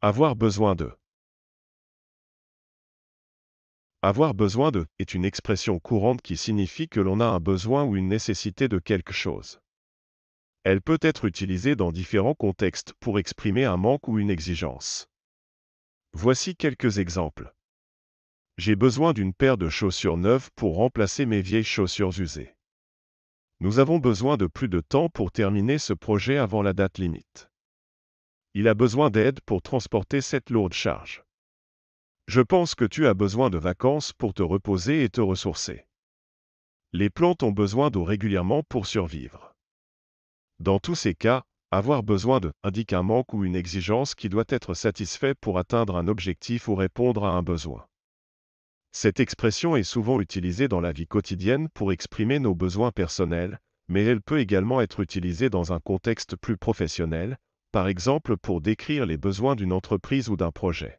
Avoir besoin de. Avoir besoin de est une expression courante qui signifie que l'on a un besoin ou une nécessité de quelque chose. Elle peut être utilisée dans différents contextes pour exprimer un manque ou une exigence. Voici quelques exemples. J'ai besoin d'une paire de chaussures neuves pour remplacer mes vieilles chaussures usées. Nous avons besoin de plus de temps pour terminer ce projet avant la date limite. Il a besoin d'aide pour transporter cette lourde charge. Je pense que tu as besoin de vacances pour te reposer et te ressourcer. Les plantes ont besoin d'eau régulièrement pour survivre. Dans tous ces cas, avoir besoin de indique un manque ou une exigence qui doit être satisfait pour atteindre un objectif ou répondre à un besoin. Cette expression est souvent utilisée dans la vie quotidienne pour exprimer nos besoins personnels, mais elle peut également être utilisée dans un contexte plus professionnel, par exemple pour décrire les besoins d'une entreprise ou d'un projet.